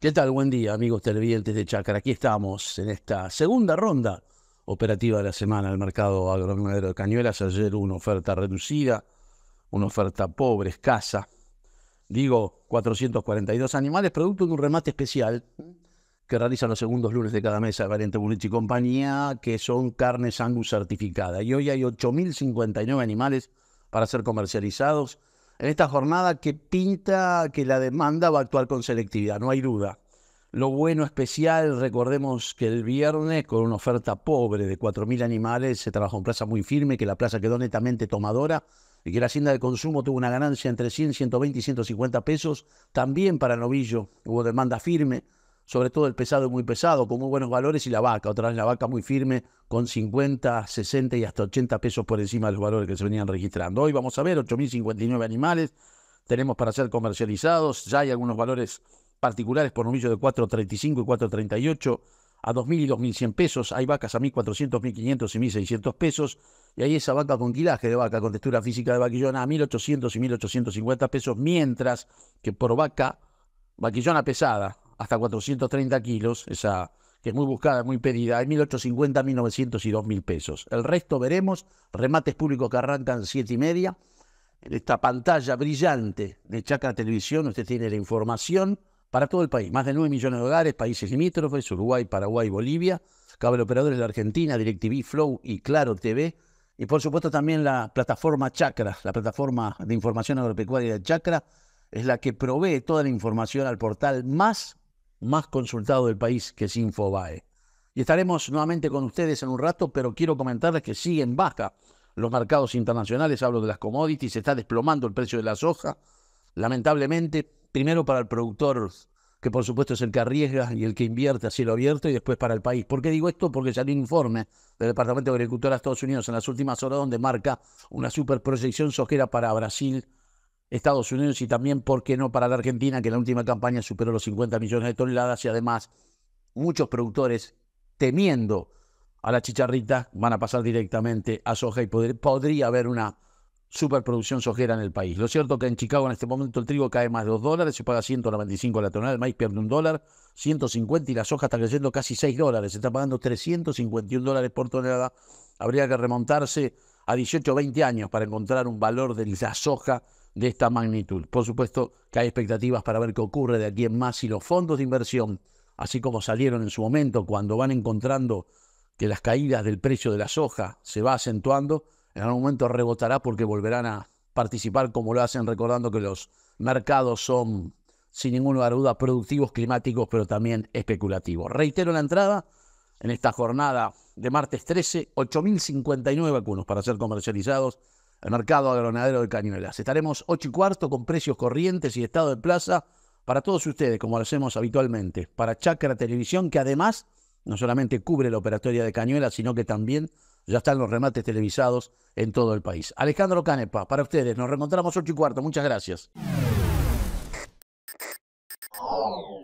¿Qué tal? Buen día, amigos televidentes de Chacra. Aquí estamos en esta segunda ronda operativa de la semana del mercado agroganadero de Cañuelas. Ayer una oferta reducida, una oferta pobre, escasa. Digo, 442 animales, producto de un remate especial que realizan los segundos lunes de cada mesa de Valiente Bullrich y compañía, que son carne sangu certificada. Y hoy hay 8.059 animales para ser comercializados en esta jornada que pinta que la demanda va a actuar con selectividad, no hay duda. Lo bueno especial, recordemos que el viernes, con una oferta pobre de 4.000 animales, se trabajó en plaza muy firme, que la plaza quedó netamente tomadora y que la hacienda de consumo tuvo una ganancia entre 100, 120 y 150 pesos. También para novillo hubo demanda firme sobre todo el pesado y muy pesado, con muy buenos valores, y la vaca, otra vez la vaca muy firme, con 50, 60 y hasta 80 pesos por encima de los valores que se venían registrando. Hoy vamos a ver 8.059 animales, tenemos para ser comercializados, ya hay algunos valores particulares por novillo de 4.35 y 4.38 a 2.000 y 2.100 pesos, hay vacas a 1.400, 1.500 y 1.600 pesos, y hay esa vaca con quilaje de vaca, con textura física de vaquillona a 1.800 y 1.850 pesos, mientras que por vaca, vaquillona pesada, hasta 430 kilos, esa que es muy buscada, muy pedida, hay 1.850, 1.900 y 2.000 pesos. El resto veremos, remates públicos que arrancan 7 y media. En esta pantalla brillante de Chacra Televisión usted tiene la información para todo el país, más de 9 millones de hogares, países limítrofes, Uruguay, Paraguay, Bolivia, cable operadores de la Argentina, DirecTV, Flow y Claro TV, y por supuesto también la plataforma Chacra, la plataforma de información agropecuaria de Chacra, es la que provee toda la información al portal más más consultado del país, que es Infobae. Y estaremos nuevamente con ustedes en un rato, pero quiero comentarles que siguen baja los mercados internacionales, hablo de las commodities, se está desplomando el precio de la soja, lamentablemente, primero para el productor, que por supuesto es el que arriesga y el que invierte a cielo abierto, y después para el país. ¿Por qué digo esto? Porque salió un informe del Departamento de Agricultura de Estados Unidos en las últimas horas donde marca una superproyección sojera para Brasil Estados Unidos y también, ¿por qué no?, para la Argentina, que en la última campaña superó los 50 millones de toneladas y además muchos productores temiendo a la chicharrita van a pasar directamente a soja y podría haber una superproducción sojera en el país. Lo cierto que en Chicago en este momento el trigo cae más de 2 dólares, se paga 195 la tonelada, el maíz pierde un dólar, 150 y la soja está creciendo casi 6 dólares, se está pagando 351 dólares por tonelada. Habría que remontarse a 18 o 20 años para encontrar un valor de la soja de esta magnitud. Por supuesto que hay expectativas para ver qué ocurre de aquí en más y los fondos de inversión, así como salieron en su momento cuando van encontrando que las caídas del precio de la soja se va acentuando, en algún momento rebotará porque volverán a participar como lo hacen recordando que los mercados son sin ninguna duda productivos climáticos pero también especulativos. Reitero la entrada en esta jornada de martes 13, 8.059 vacunos para ser comercializados el mercado agronadero de Cañuelas. Estaremos 8 y cuarto con precios corrientes y estado de plaza para todos ustedes, como lo hacemos habitualmente, para Chacra Televisión, que además no solamente cubre la operatoria de Cañuelas, sino que también ya están los remates televisados en todo el país. Alejandro Canepa, para ustedes, nos reencontramos 8 y cuarto, muchas gracias.